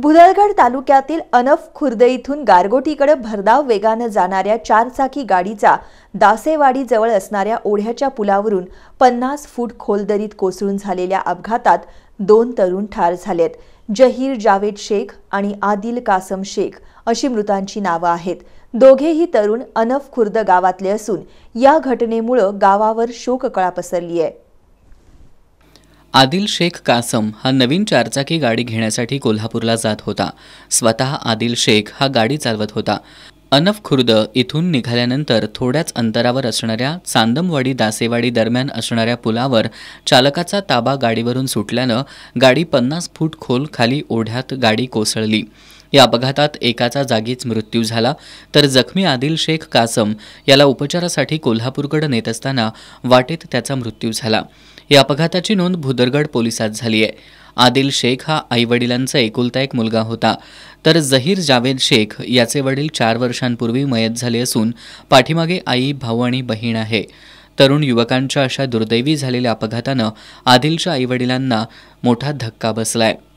भुदलगड तालुक्यातील अनफ खुर्द इथून गारगोटीकडे भरधाव वेगानं जाणाऱ्या चारचाकी गाडीचा दासेवाडीजवळ असणाऱ्या ओढ्याच्या पुलावरून पन्नास फूट खोल दरीत कोसळून झालेल्या अपघातात दोन तरुण ठार झालेत जहीर जावेद शेख आणि आदिल कासम शेख अशी मृतांची नावं आहेत दोघेही तरुण अनफ खुर्द गावातले असून या घटनेमुळं गावावर शोककळा पसरली आहे आदिल शेख कासम हा नवीन चारचाकी गाडी घेण्यासाठी कोल्हापूरला जात होता स्वतः आदिल शेख हा गाडी चालवत होता अनफ खुर्द इथून निघाल्यानंतर थोड्याच अंतरावर असणाऱ्या चांदमवाडी दासेवाडी दरम्यान असणाऱ्या पुलावर चालकाचा ताबा गाडीवरून सुटल्यानं गाडी पन्नास फूट खोल खाली ओढ्यात गाडी कोसळली या अपघातात एकाचा जागीच मृत्यू झाला तर जखमी आदिल शेख कासम याला उपचारासाठी कोल्हापूरकडे नेत असताना वाटेत त्याचा मृत्यू झाला या अपघाताची नोंद भुदरगड पोलिसात झाली आहे आदिल शेख हा आईवडिलांचा एकुलता एक मुलगा होता तर जहीर जावेद शेख याचे वडील चार वर्षांपूर्वी मयत झाले असून पाठीमागे आई भाऊ आणि बहीण आहे तरुण युवकांच्या अशा दुर्दैवी झालेल्या अपघातानं आदिलच्या आईवडिलांना मोठा धक्का बसला आहे